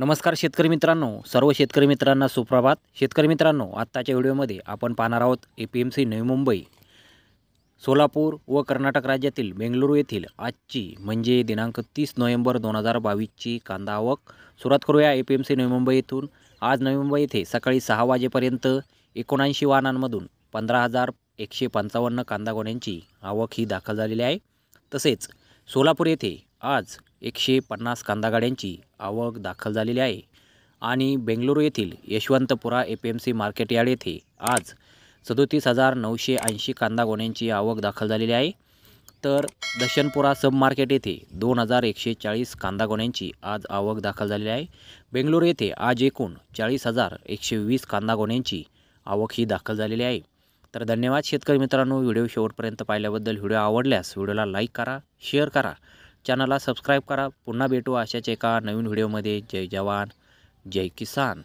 नमस्कार शेतकरी मित्रांनो सर्व शेतकरी मित्रांना सुप्रभात शेतकरी मित्रांनो आत्ताच्या व्हिडिओमध्ये आपण पाहणार आहोत ए पी एम सी नवी मुंबई सोलापूर व कर्नाटक राज्यातील बेंगलुरू येथील आजची म्हणजे दिनांक तीस नोव्हेंबर दोन हजार बावीसची कांदा आवक सुरुवात करूया ए पी एम सी नवी मुंबई येथून आज नवी मुंबई येथे सकाळी सहा वाजेपर्यंत एकोणऐंशी वाहनांमधून पंधरा हजार एकशे पंचावन्न कांदा गोण्यांची आवक ही दाखल झालेली आहे तसेच सोलापूर येथे आज एकशे पन्नास कांदागाड्यांची आवक दाखल झालेली आहे आणि बेंगलुरू येथील Yeshwantpura A P M C market yard येथे आज सदोतीस हजार नऊशे ऐंशी कांदा गोण्यांची आवक दाखल झालेली आहे तर दशनपुरा सब मार्केट येथे दोन हजार एकशे चाळीस कांदा गोण्यांची आज आवक दाखल झालेली आहे बेंगलुरू येथे आज एकूण चाळीस हजार एकशे वीस कांदा गोण्यांची आवक ही दाखल झालेली आहे तर धन्यवाद शेतकरी मित्रांनो व्हिडिओ शेवटपर्यंत पाहिल्याबद्दल व्हिडिओ आवडल्यास व्हिडिओला लाईक करा शेअर करा चॅनलला सबस्क्राईब करा पुन्हा भेटू अशाच एका नवीन व्हिडिओमध्ये जय जवान जय किसान